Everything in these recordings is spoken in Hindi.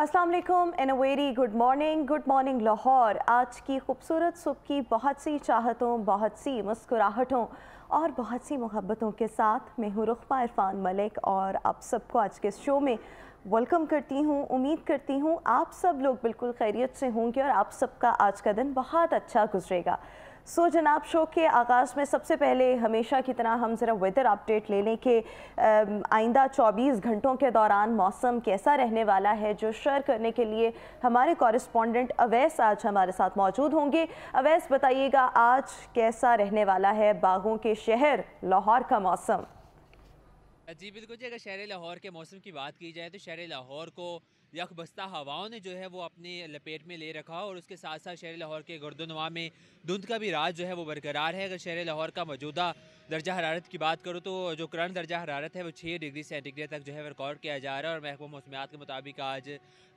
अस्सलाम वालेकुम एनोवेरी good morning good morning Lahore आज की खूबसूरत सुबह की बहुत सी चाहतों बहुत सी मुस्कुराहटों और बहुत सी मोहब्बतों के साथ मैं हूँ रुखमा इरफान मलिक और आप सबको आज के शो में वेलकम करती हूँ उम्मीद करती हूँ आप सब लोग बिल्कुल खैरियत से होंगे और आप सबका आज का दिन बहुत अच्छा गुजरेगा सो so, जनाब शो के आगाज़ में सबसे पहले हमेशा की तरह हम ज़रा वेदर अपडेट ले लें कि आइंदा 24 घंटों के दौरान मौसम कैसा रहने वाला है जो शेयर करने के लिए हमारे कॉरेस्पॉन्डेंट अवैस आज हमारे साथ मौजूद होंगे अवैस बताइएगा आज कैसा रहने वाला है बागों के शहर लाहौर का मौसम जी बिल्कुल जी अगर शहर लाहौर के मौसम की बात की जाए तो शहर लाहौर को यख बस्ता हवाओं ने जो है वो अपने लपेट में ले रखा और उसके साथ साथ शहर लाहौर के गर्दनवा में धुंध का भी राज जो है वो बरकरार है अगर शहर लाहौर का मौजूदा दर्जा हरारत की बात करूँ तो जो करंट दर्जा हरारत है वो छः डिग्री सेंटीग्रेड तक जो है रिकॉर्ड किया जा रहा है और महकमा मौसमियात के मुताबिक आज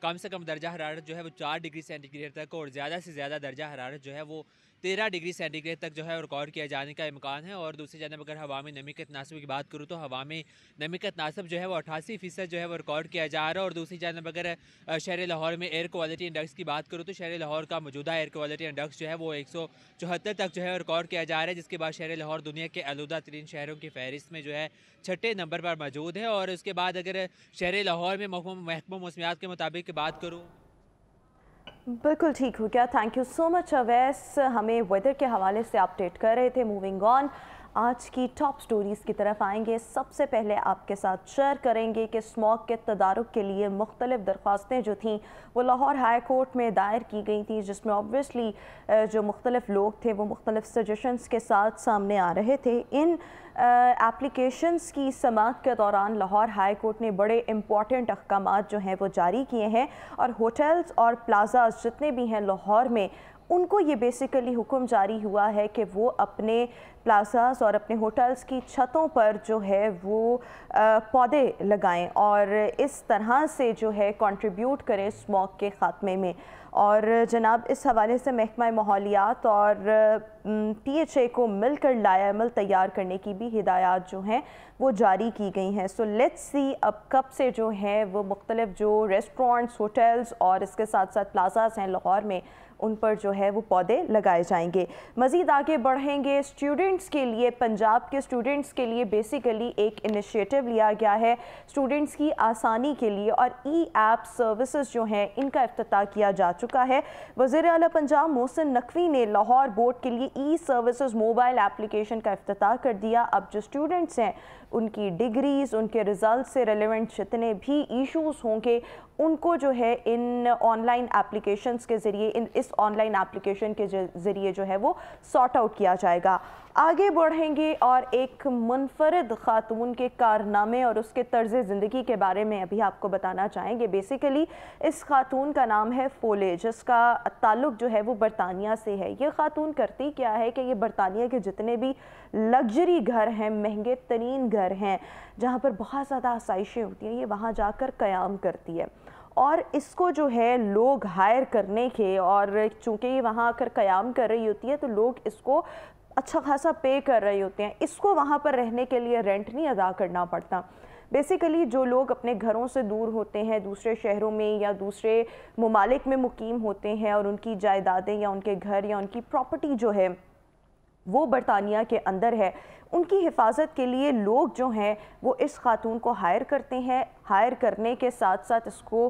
कम से कम दर्जा हरारत जो है वो चार डिग्री सेंटीग्रेड तक और ज़्यादा से ज़्यादा दर्जा हरारत जो है वो तेरह डिग्री सेंटीग्रेड तक जो है रिकॉर्ड किया जाने का इम्कान है और दूसरी जानब अगर हवा में नमी के तनासब की बात करूँ तो हवा में नमी का तनासब जो है वो अठासी फ़ीसद जो है वो रिकॉर्ड किया जा रहा है और दूसरी जानब अगर शहर लाहौर में एयर क्वालिटी इंडेक्स की बात करूँ तो शहर लाहौर का मौजूदा एयर क्वालिटी इंडेक्स जो है वो एक तक जो है रिकॉर्ड किया जा रहा है जिसके बाद शहर लाहौर दुनिया के आलूदा तरीन शहरों की फहरिस्त में जो है छठे नंबर पर मौजूद है और उसके बाद अगर शहर लाहौर में महकमा मौसमियात के मुताबिक बात करूँ बिल्कुल ठीक हो गया thank you so much Awais हमें वेदर के हवाले से अपडेट कर रहे थे मूविंग ऑन आज की टॉप स्टोरीज़ की तरफ आएंगे सबसे पहले आपके साथ शेयर करेंगे कि स्मॉग के तदारक के लिए मुख्तलिफ दरख्वास्तें जो थीं वो लाहौर हाई कोर्ट में दायर की गई थी जिसमें ऑब्वियसली जो मुख्तलिफ लोग थे वो मुख्तलिफ सजेशंस के साथ सामने आ रहे थे इन एप्लीकेशंस की समाप्त के दौरान लाहौर हाई कोर्ट ने बड़े इम्पॉर्टेंट अहकाम जो हैं वो जारी किए हैं और होटल्स और प्लाजाज जितने भी हैं लाहौर में उनको ये बेसिकली हुक्म जारी हुआ है कि वो अपने प्लाजाज और अपने होटल्स की छतों पर जो है वो पौधे लगाएं और इस तरह से जो है कंट्रीब्यूट करें स्मॉक के ख़ात्मे में और जनाब इस हवाले से महकमा माहौलियात और पी एच ए को मिलकर लायामल तैयार करने की भी हिदायत जो हैं वो जारी की गई हैं सो लेट्स सी अब कब से जो है वो मुख्तलिफ जो रेस्टोरेंट्स होटल्स और इसके साथ साथ प्लाजाज हैं लाहौर में उन पर जो है वो पौधे लगाए जाएंगे मज़ीद आगे बढ़ेंगे स्टूडेंट्स के लिए पंजाब के स्टूडेंट्स के लिए बेसिकली एक इनिशिएटिव लिया गया है स्टूडेंट्स की आसानी के लिए और ई एप सर्विसेज जो हैं इनका अफ्ताह किया जा चुका है वजीर अल पंजाब मोहसिन नकवी ने लाहौर बोर्ड के लिए ई सर्विस मोबाइल एप्लीकेशन का अफ्ताह कर दिया अब जो स्टूडेंट्स हैं उनकी डिग्रीज़ उनके रिज़ल्ट से रेलिवेंट जितने भी इशूज़ होंगे उनको जो है इन ऑनलाइन एप्लीकेशंस के ज़रिए इन इस ऑनलाइन एप्लीकेशन के ज़रिए जो है वो सॉर्ट आउट किया जाएगा आगे बढ़ेंगे और एक मुनफरद ख़ातून के कारनामे और उसके तर्ज ज़िंदगी के बारे में अभी आपको बताना चाहेंगे बेसिकली इस खातून का नाम है फोले जिसका ताल्लुक जो है वो बरतानिया से है ये खातून करती क्या है कि ये बरतानिया के जितने भी लग्जरी घर हैं महंगे तरीन घर हैं जहाँ पर बहुत ज़्यादा आसाइशें होती हैं ये वहाँ जाकर क़याम करती है और इसको जो है लोग हायर करने के और चूँकि ये वहाँ आकर क़याम कर रही होती है तो लोग इसको अच्छा खासा पे कर रहे होते हैं इसको वहाँ पर रहने के लिए रेंट नहीं अदा करना पड़ता बेसिकली जो लोग अपने घरों से दूर होते हैं दूसरे शहरों में या दूसरे ममालिक में मुकीम होते हैं और उनकी जायदादें या उनके घर या उनकी प्रॉपर्टी जो है वो बरतानिया के अंदर है उनकी हिफाजत के लिए लोग जो हैं वो इस खातून को हायर करते हैं हायर करने के साथ साथ इसको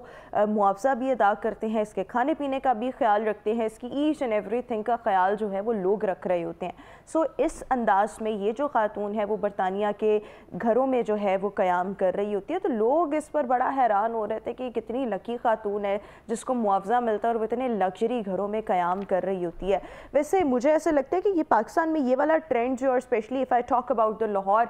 मुआवजा भी अदा करते हैं इसके खाने पीने का भी ख्याल रखते हैं इसकी ईच एंड एवरी थिंग का ख्याल जो है वो लोग रख रहे होते हैं सो इस अंदाज में ये जो खातून है वो बरतानिया के घरों में जो है वो क़्याम कर रही होती है तो लोग इस पर बड़ा हैरान हो रहे थे कि कितनी लकी खातून है जिसको मुआवजा मिलता है और वो इतने लग्जरी घरों में क़्याम कर रही होती है वैसे मुझे ऐसा लगता है कि ये पाकिस्तान में ये वाला ट्रेंड जो और especially if I talk about the Lahore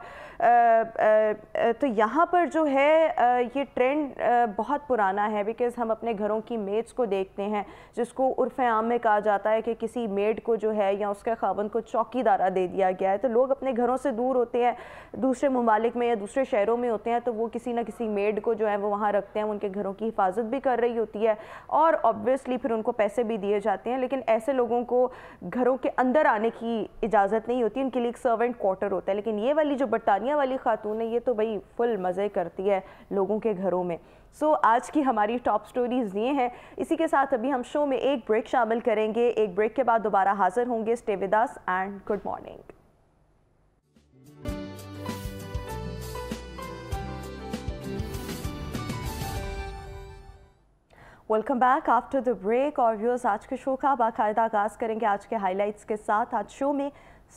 तो यहाँ पर जो है uh, ये ट्रेंड uh, बहुत पुराना है बिकॉज़ हम अपने घरों की मेड्स को देखते हैं जिसको उर्फ आम में कहा जाता है कि किसी मेड को जो है या उसके खावन को चौकीदारा दे दिया गया है तो लोग अपने घरों से दूर होते हैं दूसरे ममालिक में या दूसरे शहरों में होते हैं तो वो किसी ना किसी मेड को जो है वो वहाँ रखते हैं उनके घरों की हिफाजत भी कर रही होती है और ऑब्वियसली फिर उनको पैसे भी दिए जाते हैं लेकिन ऐसे लोगों को घरों के अंदर आने की इजाज़त नहीं होती उनके लिए एक सर्वेंट क्वार्टर मुकर होता है लेकिन ये वाली जो बरतानिया वाली खातून है ये तो भाई फुल मज़े करती है लोगों के घरों में सो so, आज की हमारी टॉप स्टोरीज़ ये हैं इसी के साथ अभी हम शो में एक ब्रेक शामिल करेंगे एक ब्रेक के बाद दोबारा हाजिर होंगे stay with us and good morning welcome back after the break और व्यूअर्स आज के शो का बाकायदा आगाज़ करेंगे आज के हाइलाइट्स के साथ आज शो में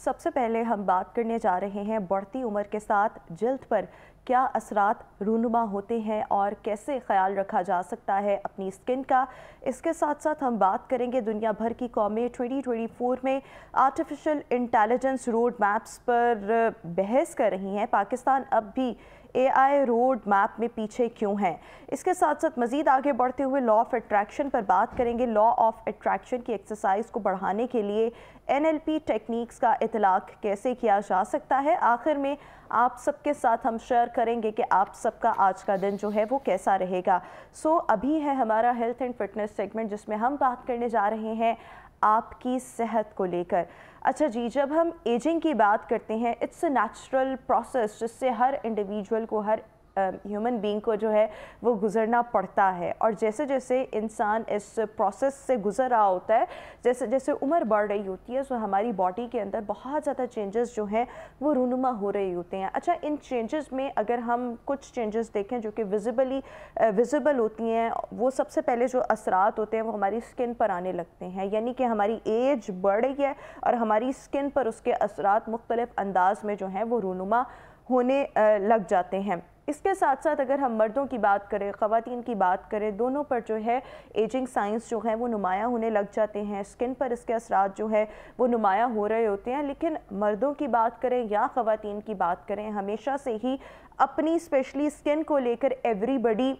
सबसे पहले हम बात करने जा रहे हैं बढ़ती उम्र के साथ जल्द पर क्या असरात रूनुमा होते हैं और कैसे ख्याल रखा जा सकता है अपनी स्किन का इसके साथ साथ हम बात करेंगे दुनिया भर की कौमें 2024 में आर्टिफिशियल इंटेलिजेंस रोड मैप्स पर बहस कर रही हैं पाकिस्तान अब भी एआई रोड मैप में पीछे क्यों हैं इसके साथ साथ मजीद आगे बढ़ते हुए लॉ ऑफ अट्रैक्शन पर बात करेंगे लॉ ऑफ अट्रैक्शन की एक्सरसाइज को बढ़ाने के लिए एनएलपी टेक्निक्स का इतलाक कैसे किया जा सकता है आखिर में आप सबके साथ हम शेयर करेंगे कि आप सबका आज का दिन जो है वो कैसा रहेगा सो so, अभी है हमारा हेल्थ एंड फिटनेस सेगमेंट जिसमें हम बात करने जा रहे हैं आपकी सेहत को लेकर अच्छा जी जब हम एजिंग की बात करते हैं इट्स अ नेचुरल प्रोसेस जिससे हर इंडिविजुअल को हर ह्यूमन um, बींग को जो है वो गुजरना पड़ता है और जैसे जैसे इंसान इस प्रोसेस से गुजर रहा होता है जैसे जैसे उम्र बढ़ रही होती है सो तो हमारी बॉडी के अंदर बहुत ज़्यादा चेंजेस जो हैं वो रूनुमा हो रहे होते हैं अच्छा इन चेंजेस में अगर हम कुछ चेंजेस देखें जो कि विजिबली विजिबल uh, होती हैं वो सबसे पहले जो असरात होते हैं वो हमारी स्किन पर आने लगते हैं यानी कि हमारी एज बढ़ रही है और हमारी स्किन पर उसके असरात मुख्तलिफ़ अंदाज में जो हैं वो रूनुमा होने uh, लग जाते हैं इसके साथ साथ अगर हम मर्दों की बात करें ख़वान की बात करें दोनों पर जो है एजिंग साइंस जो है वो नुमाया होने लग जाते हैं स्किन पर इसके असरा जो है वो नुमाया हो रहे होते हैं लेकिन मर्दों की बात करें या ख़वान की बात करें हमेशा से ही अपनी स्पेशली स्किन को लेकर everybody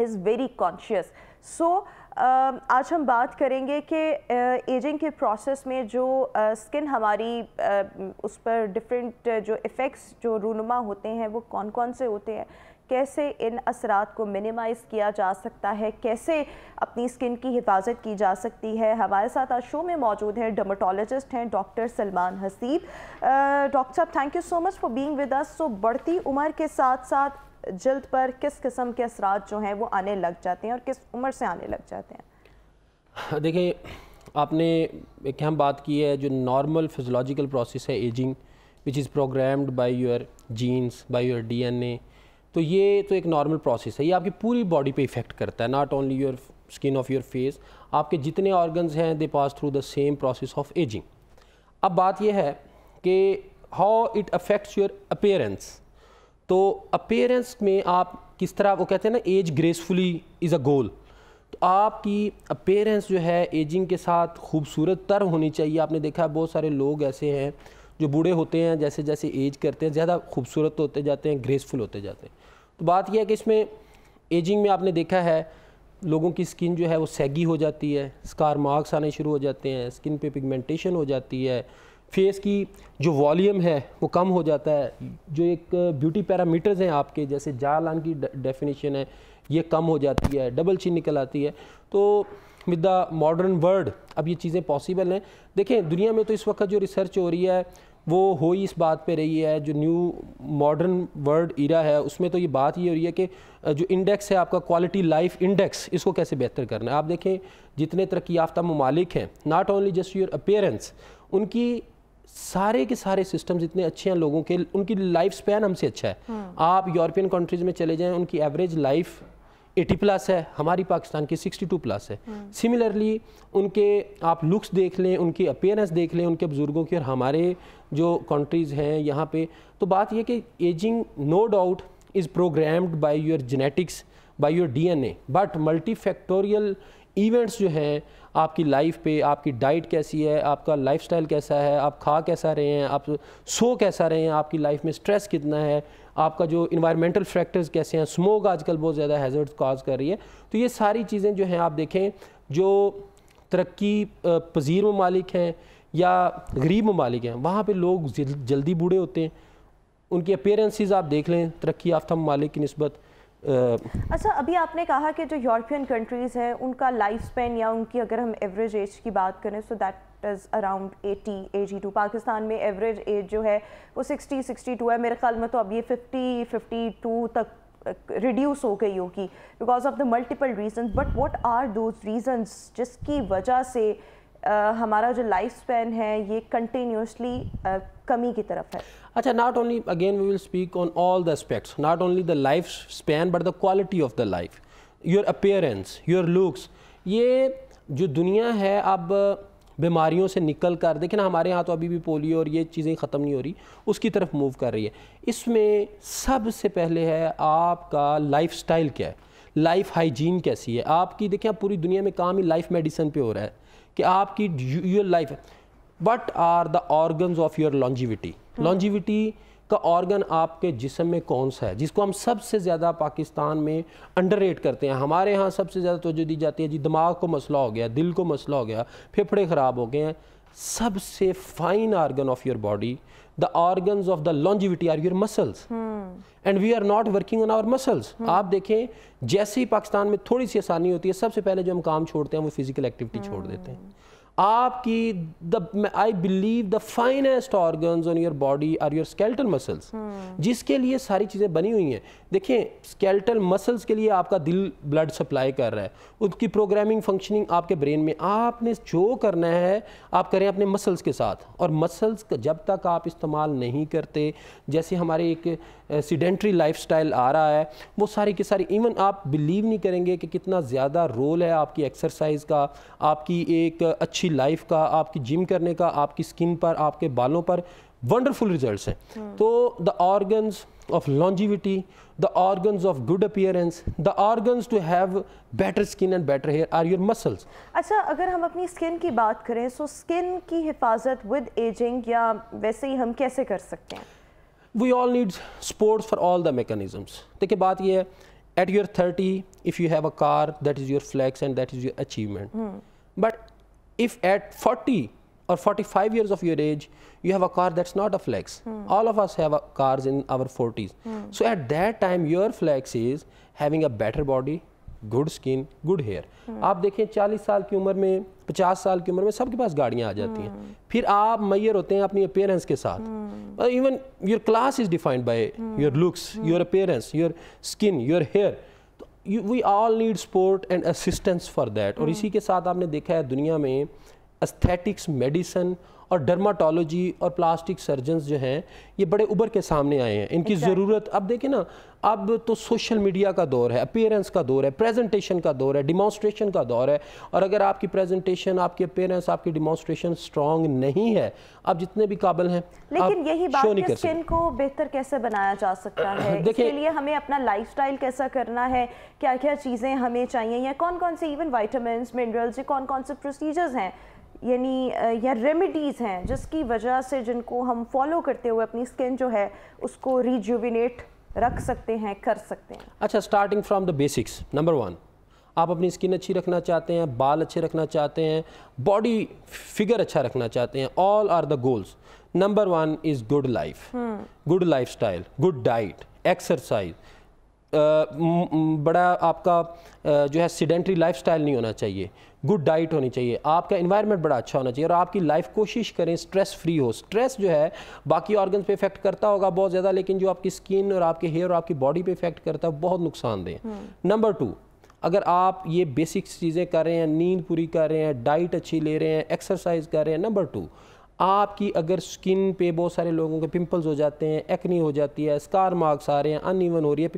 is very conscious so आज हम बात करेंगे कि एजिंग के प्रोसेस में जो स्किन हमारी उस पर डिफरेंट जो इफ़ेक्ट्स जो रूनुमा होते हैं वो कौन कौन से होते हैं कैसे इन असरात को मिनिमाइज़ किया जा सकता है कैसे अपनी स्किन की हिफाजत की जा सकती है हमारे साथ आज शो में मौजूद हैं डर्माटोलॉजिस्ट हैं डॉक्टर सलमान हसीब डॉक्टर साहब thank you so much for being with us so बढ़ती उम्र के साथ साथ जल्द पर किस किस्म के असरात जो हैं वो आने लग जाते हैं और किस उम्र से आने लग जाते हैं देखिए आपने एक अहम बात की है जो नॉर्मल फिजोलॉजिकल प्रोसेस है ageing which is programmed by your genes by your DNA तो ये तो एक नॉर्मल प्रोसेस है ये आपकी पूरी बॉडी पे इफेक्ट करता है not only your skin of your face आपके जितने ऑर्गन्स हैं they pass through the same process of ageing अब बात यह है कि how it affects your appearance तो अपेयरेंस में आप किस तरह वो कहते हैं ना age gracefully is a goal तो आपकी अपेयरेंस जो है एजिंग के साथ खूबसूरत तर होनी चाहिए आपने देखा है बहुत सारे लोग ऐसे हैं जो बूढ़े होते हैं जैसे जैसे एज करते हैं ज़्यादा खूबसूरत होते जाते हैं ग्रेसफुल होते जाते हैं तो बात यह है कि इसमें एजिंग में आपने देखा है लोगों की स्किन जो है वो सैगी हो जाती है स्कार मार्क्स आने शुरू हो जाते हैं स्किन पे पिगमेंटेशन हो जाती है फेस की जो वॉल्यूम है वो कम हो जाता है जो एक ब्यूटी पैरामीटर्स हैं आपके जैसे जालान की डेफिनेशन है ये कम हो जाती है डबल चिन निकल आती है तो विद द मॉडर्न वर्ल्ड अब ये चीज़ें पॉसिबल हैं देखें दुनिया में तो इस वक्त जो रिसर्च हो रही है वो हो ही इस बात पे रही है जो न्यू मॉडर्न वर्ल्ड इरा है उसमें तो ये बात ये हो रही है कि जो इंडेक्स है आपका क्वालिटी लाइफ इंडेक्स इसको कैसे बेहतर करना है आप देखें जितने तरक्की याफ्ता ममालिक हैं not only just your appearance उनकी सारे के सारे सिस्टम्स इतने अच्छे हैं लोगों के उनकी लाइफ स्पैन हमसे अच्छा है हम्म। आप यूरोपियन कंट्रीज़ में चले जाएं उनकी एवरेज लाइफ एटी प्लस है हमारी पाकिस्तान की सिक्सटी टू प्लस है हम्म। सिमिलरली उनके आप लुक्स देख लें उनकी अपेयरेंस देख लें उनके बुज़ुर्गों की और हमारे जो कंट्रीज़ हैं यहाँ पे तो बात यह कि ageing no doubt is programmed by your genetics by your DNA but multifactorial events जो हैं आपकी लाइफ पे आपकी डाइट कैसी है आपका लाइफस्टाइल कैसा है आप खा कैसा रहे हैं आप सो कैसा रहे हैं आपकी लाइफ में स्ट्रेस कितना है आपका जो इन्वायरमेंटल फैक्टर्स कैसे हैं स्मोक आजकल बहुत ज़्यादा हैजर्ड काज कर रही है तो ये सारी चीज़ें जो हैं आप देखें जो तरक्की पजीर ममालिक हैं या गरीब ममालिक हैं वहाँ पर लोग जल्दी बूढ़े होते हैं उनकी अपेरेंसिस आप देख लें तरक्की याफ्ता ममालिक की नस्बत अच्छा अभी आपने कहा कि जो यूरोपियन कंट्रीज़ हैं उनका लाइफ स्पेन या उनकी अगर हम एवरेज एज की बात करें so that is around eighty eighty two Pakistan में एवरेज एज जो है वो सिक्सटी सिक्सटी टू है मेरे ख्याल में तो अब ये फ़िफ्टी टू तक रिड्यूस हो गई होगी because of the multiple reason but what are those reasons जिसकी वजह से हमारा जो लाइफ स्पेन है ये कंटिन्यूसली कमी की तरफ है अच्छा not only again we will speak on all the aspects not only the life span but the quality of the life your appearance your looks ये जो दुनिया है अब बीमारियों से निकल कर देखिए ना हमारे यहाँ तो अभी भी पोलियो और ये चीज़ें ख़त्म नहीं हो रही उसकी तरफ मूव कर रही है इसमें सबसे पहले है आपका लाइफ स्टाइल क्या है लाइफ हाइजीन कैसी है आपकी देखिए आप पूरी दुनिया में काम ही लाइफ मेडिसिन पे हो रहा है कि आपकी your life what are the organs of your longevity longevity का ऑर्गन आपके जिसम में कौन सा है जिसको हम सबसे ज़्यादा पाकिस्तान में रेट करते हैं हमारे यहाँ सबसे ज़्यादा तोजह दी जाती है जी दिमाग को मसला हो गया दिल को मसला हो गया फेफड़े ख़राब हो गए हैं सबसे fine organ of your body the organs of the longevity are your muscles and we are not working on our muscles आप देखें जैसे ही पाकिस्तान में थोड़ी सी आसानी होती है सबसे पहले जो हम काम छोड़ते हैं वो फिजिकल एक्टिविटी hmm. छोड़ देते हैं आपकी the I believe the finest organ on your body are your skeletal muscles जिसके लिए सारी चीज़ें बनी हुई हैं देखें स्केल्टल मसल्स के लिए आपका दिल ब्लड सप्लाई कर रहा है उसकी प्रोग्रामिंग फंक्शनिंग आपके ब्रेन में आपने जो करना है आप करें अपने मसल्स के साथ और मसल्स का जब तक आप इस्तेमाल नहीं करते जैसे हमारे एक सीडेंट्री लाइफ आ रहा है वो सारी की सारी इवन आप बिलीव नहीं करेंगे कि कितना ज़्यादा रोल है आपकी एक्सरसाइज का आपकी एक अच्छी अच्छी लाइफ का आपकी जिम करने का आपकी स्किन पर आपके बालों पर वंडरफुल रिजल्ट हैं हाँ। तो the organs of longevity the organs of good appearance the organs to have better skin and better hair are your muscles अच्छा अगर हम अपनी स्किन की बात करें सो स्किन की हिफाजत विद एजिंग या वैसे ही हम कैसे कर सकते हैं we all need sports for all the mechanisms देखिए बात यह है at your thirty if you have a car that is your flex and that is your achievement but if at 40 or 45 years of your age you have a car that's not a flex hmm. all of us have cars in our 40s hmm. so at that time your flex is having a better body good skin good hair mm. aap 40 saal ki umar mein 50 saal ki umar mein sabke paas gaadiyan aa jati hain phir aap mayor hote hain apni appearance ke saath mm. even your class is defined by hmm. your looks your appearance your skin your hair we all need support and assistance for that और hmm. इसी के साथ आपने देखा है दुनिया में अस्थेटिक्स मेडिसन और डर्माटोलॉजी और प्लास्टिक सर्जन जो हैं ये बड़े उभर के सामने आए हैं इनकी अच्छा। ज़रूरत अब देखें ना अब तो सोशल मीडिया का दौर है अपेयरेंस का दौर है प्रेजेंटेशन का दौर है डिमॉन्स्ट्रेशन का दौर है और अगर आपकी प्रेजेंटेशन आपकी अपेयरेंस आपकी डिमॉन्स्ट्रेशन स्ट्रांग नहीं है आप जितने भी काबिल हैं लेकिन यही बात कि स्किन को बेहतर कैसे बनाया जा सकता है इसके लिए हमें अपना लाइफ कैसा करना है क्या क्या चीज़ें हमें चाहिए या कौन कौन से इवन वाइटामस मिनरल्स या कौन कौन से प्रोसीजर्स हैं यानी या रेमिडीज़ हैं जिसकी वजह से जिनको हम फॉलो करते हुए अपनी स्किन जो है उसको रिजुविनेट रख सकते हैं कर सकते हैं अच्छा starting from the basics number one आप अपनी स्किन अच्छी रखना चाहते हैं बाल अच्छे रखना चाहते हैं बॉडी फिगर अच्छा रखना चाहते हैं all are the goals number one is good life good lifestyle good diet exercise बड़ा आपका जो है सीडेंट्री लाइफ नहीं होना चाहिए गुड डाइट होनी चाहिए आपका इन्वायरमेंट बड़ा अच्छा होना चाहिए और आपकी लाइफ कोशिश करें स्ट्रेस फ्री हो स्ट्रेस जो है बाकी ऑर्गन्स पे इफेक्ट करता होगा बहुत ज़्यादा लेकिन जो आपकी स्किन और आपके हेयर और आपकी बॉडी पे इफेक्ट करता है बहुत नुकसानदेह दें नंबर हम्म। टू अगर आप ये बेसिक्स चीज़ें कर रहे हैं नींद पूरी कर रहे हैं डाइट अच्छी ले रहे हैं एक्सरसाइज कर रहे हैं नंबर टू आपकी अगर स्किन पे बहुत सारे लोगों के पिंपल्स हो जाते हैं एक्नी हो जाती है स्कार मार्क्स आ रहे हैं अन हो रही है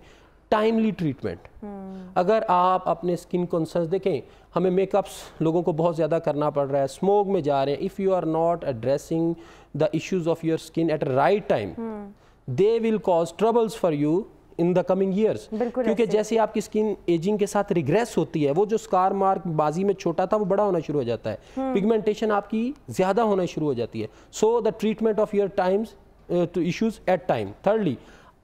टाइमली ट्रीटमेंट अगर आप अपने स्किन कॉन्सर्स देखें हमें मेकअप्स लोगों को बहुत ज़्यादा करना पड़ रहा है स्मोक में जा रहे हैं if you are not addressing the issues of your skin at right time they will cause troubles for you in the coming years क्योंकि जैसे आपकी स्किन एजिंग के साथ रिग्रेस होती है वो जो स्कार मार्क बाजी में छोटा था वो बड़ा होना शुरू हो जाता है पिगमेंटेशन हम्म। आपकी ज़्यादा होना शुरू हो जाती है so the treatment of your times issues at time thirdly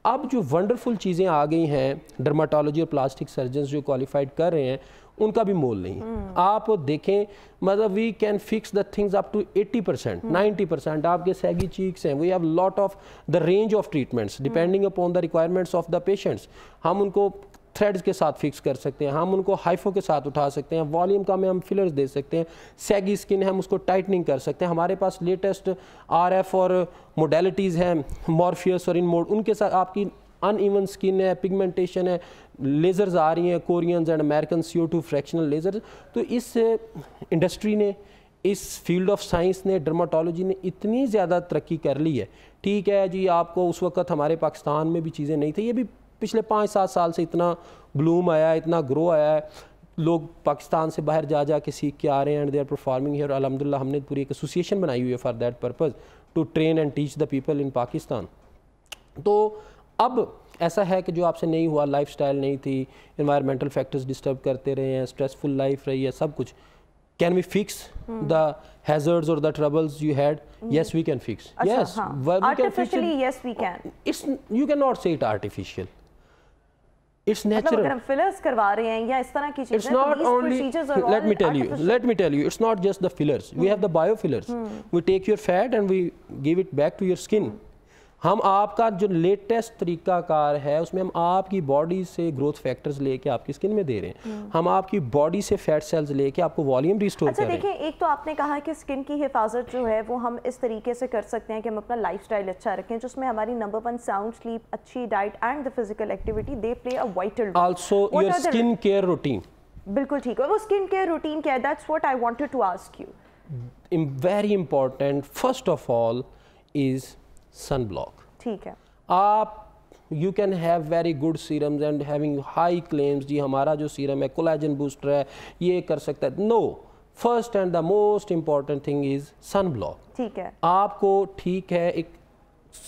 अब जो वंडरफुल चीज़ें आ गई हैं डर्माटोलॉजी और प्लास्टिक सर्जन जो क्वालिफाइड कर रहे हैं उनका भी मोल नहीं hmm. आप देखें मतलब we can fix the things up to 80 percent ninety percent आपके सैगी चीक्स हैं we have lot of the range of treatments depending upon the requirements of the patients हम उनको थ्रेड्स के साथ फिक्स कर सकते हैं हम उनको हाइफों के साथ उठा सकते हैं वॉल्यूम का में हम फिलर्स दे सकते हैं सैगी स्किन है हम उसको टाइटनिंग कर सकते हैं हमारे पास लेटेस्ट आर और मोडेलिटीज़ हैं मॉर्फियस और इन मोड उनके साथ आपकी अनइवन स्किन है पिगमेंटेशन है लेज़र्स आ रही हैं Koreans and American C O two fractional laser तो इस इंडस्ट्री ने इस फील्ड ऑफ साइंस ने डर्माटोलॉजी ने इतनी ज़्यादा तरक्की कर ली है ठीक है जी आपको उस वक्त हमारे पाकिस्तान में भी चीज़ें नहीं थी ये भी पिछले पाँच सात साल से इतना ब्लूम आया है इतना ग्रो आया है लोग पाकिस्तान से बाहर जा जा के सीख के आ रहे हैं and they are performing here अलहमदिल्ला हमने पूरी एक एसोसिएशन बनाई हुई है for that purpose to train and teach the people in Pakistan तो अब ऐसा है कि जो आपसे नहीं हुआ लाइफ स्टाइल नहीं थी इन्वायरमेंटल फैक्टर्स डिस्टर्ब करते रहे हैं स्ट्रेसफुल लाइफ रही है सब कुछ can we fix the hazards और the troubles you had yes we can fix yes we can fix can fix it. yes we can It's natural. it's not only. Let me tell you. Let me tell you. It's not just the fillers. We hmm. have the bio fillers. Hmm. We take your fat and we give it back to your skin. हम आपका जो लेटेस्ट तरीकाकार है उसमें हम आपकी बॉडी से ग्रोथ फैक्टर्स लेके आपकी स्किन में दे रहे हैं हम्म। हम आपकी बॉडी से फैट सेल्स लेके आपको वॉल्यूम रिस्टोर अच्छा, देखिए एक तो आपने कहा कि स्किन की हिफाजत जो है वो हम इस तरीके से कर सकते हैं कि हम अपना लाइफ अच्छा रखें जिसमें हमारी नंबर वन साउंड स्लीप अच्छी diet and the physical activity they play at all also your skin care routine बिल्कुल ठीक है वो स्किन केयर रूटीन क्या है that's what I wanted to ask you very important first of all is sun block ठीक है आप you can have very good serums and having high claims जी हमारा जो सीरम है कोलेजन बूस्टर है ये कर सकता है no first and the most important thing is sun block ठीक है आपको ठीक है एक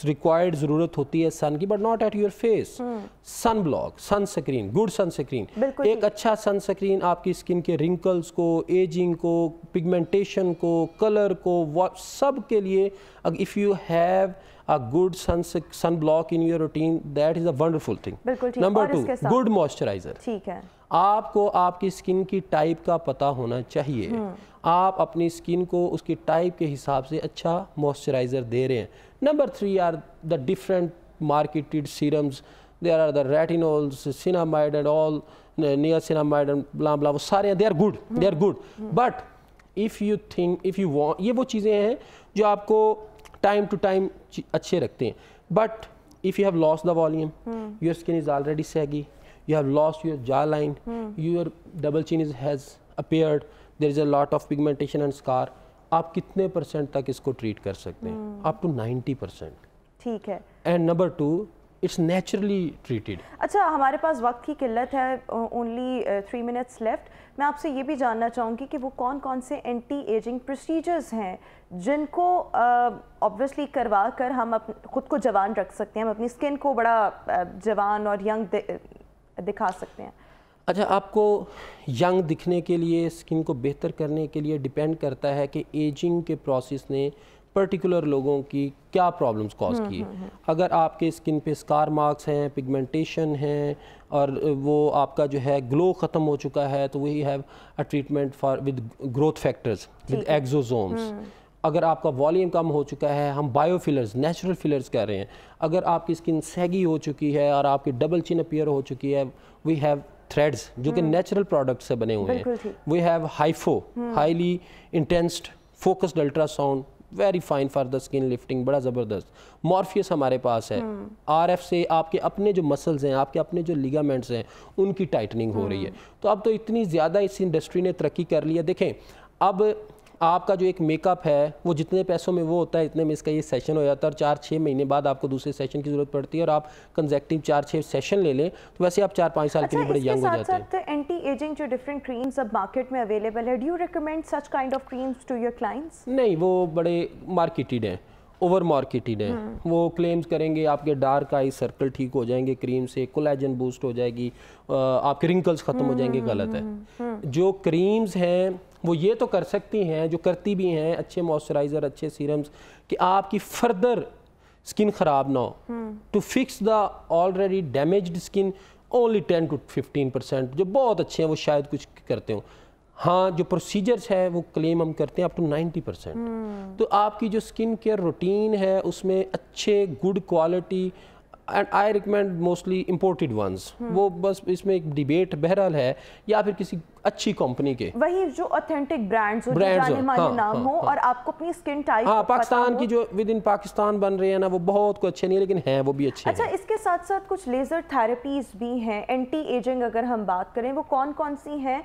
रिक्वायर्ड ज़रूरत होती है सन की but not at your face sun block sunscreen good sunscreen एक अच्छा सनस्क्रीन आपकी स्किन के रिंकल्स को एजिंग को पिगमेंटेशन को कलर को सब के लिए if you have a good sun sunblock in your routine that is a wonderful thing number 2 good moisturizer theek hai आपको आपकी स्किन की टाइप का पता होना चाहिए हम्म। आप अपनी स्किन को उसकी टाइप के हिसाब से अच्छा मॉइस्चराइज़र दे रहे हैं number three are the different marketed serums there are the retinols niacinamide and all niacinamide and blah blah वो सारे they are good they are good but if you think if you want ये वो चीज़ें हैं जो आपको टाइम टू टाइम अच्छे रखते हैं but if you have loss the volume your skin is already saggy you have loss your jaw line your double chin is has appeared there is a lot of pigmentation and scar आप कितने परसेंट तक इसको ट्रीट कर सकते हैं अप टू नाइन्टी परसेंट ठीक है and number two it's naturally treated अच्छा हमारे पास वक्त की किल्लत है ओनली थ्री मिनट्स लेफ्ट मैं आपसे ये भी जानना चाहूँगी कि वो कौन कौन से एंटी एजिंग प्रोसीजर्स हैं जिनको ऑब्वियसली uh, करवा कर हम अप, खुद को जवान रख सकते हैं हम अपनी स्किन को बड़ा जवान और यंग दिखा सकते हैं अच्छा आपको यंग दिखने के लिए स्किन को बेहतर करने के लिए डिपेंड करता है कि एजिंग के प्रोसेस ने पर्टिकुलर लोगों की क्या प्रॉब्लम्स हम्म, कॉज की हम्म, हम्म। अगर आपके स्किन पे स्कार मार्क्स हैं पिगमेंटेशन हैं और वो आपका जो है ग्लो ख़त्म हो चुका है तो we have a treatment for with growth factors with exosomes अगर आपका वॉल्यूम कम हो चुका है हम बायो फिलर्स नेचुरल फिलर्स कह रहे हैं अगर आपकी स्किन सैगी हो चुकी है और आपकी डबल चिन अपियर हो चुकी है वी हैव थ्रेड्स जो कि नेचुरल प्रोडक्ट से बने हुए हैं we have HIFU highly intensed focused ultrasound very fine for the skin lifting बड़ा ज़बरदस्त मॉर्फियस हमारे पास है आर हम्म। एफ से आपके अपने जो मसल्स हैं आपके अपने जो लिगामेंट्स हैं उनकी टाइटनिंग हो रही है हम्म। तो अब तो इतनी ज़्यादा इस इंडस्ट्री ने तरक्की कर लिया देखें अब आपका जो एक मेकअप है वो जितने पैसों में वो होता है इतने में इसका ये सेशन हो जाता है और चार छः महीने बाद आपको दूसरे सेशन की जरूरत पड़ती है और आप कंजेक्टिव चार छः सेशन ले लें तो वैसे आप चार पाँच साल अच्छा, के लिए बड़े यंग हो जाते हैं एंटी एजिंग जो डिफरेंट क्रीम्स अब मार्केट में अवेलेबल है do you recommend such kind of creams to your clients नहीं वो बड़े मार्केटेड हैं ओवर मार्केटिड है हाँ। वो क्लेम्स करेंगे आपके डार्क आई सर्कल ठीक हो जाएंगे क्रीम से कोलेजन बूस्ट हो जाएगी आपके रिंकल्स ख़त्म हो जाएंगे हाँ, गलत है हाँ, जो क्रीम्स हैं वो ये तो कर सकती हैं जो करती भी हैं अच्छे मॉइस्चराइज़र अच्छे सीरम्स कि आपकी फर्दर स्किन ख़राब ना हो to fix the already damage skin only ten to fifteen percent जो बहुत अच्छे हैं वो शायद कुछ करते हों हाँ जो प्रोसीजर्स है वो क्लेम हम करते हैं अप टू नाइन्टी परसेंट तो आपकी जो स्किन केयर रूटीन है उसमें अच्छे good quality and I recommend mostly imported ones वो बस इसमें एक डिबेट बहरहाल है या फिर किसी अच्छी कंपनी के वही जो ऑथेंटिक ब्रांड्स हो ब्रांड्स हाँ, हाँ, नाम हाँ, हो हाँ, और आपको अपनी स्किन टाइप हाँ पाकिस्तान की जो विद इन पाकिस्तान बन रहे हैं ना वो बहुत को अच्छे नहीं लेकिन हैं वो भी अच्छे अच्छा इसके साथ साथ कुछ लेजर थेरेपीज भी हैं एंटी एजिंग अगर हम बात करें वो कौन कौन सी है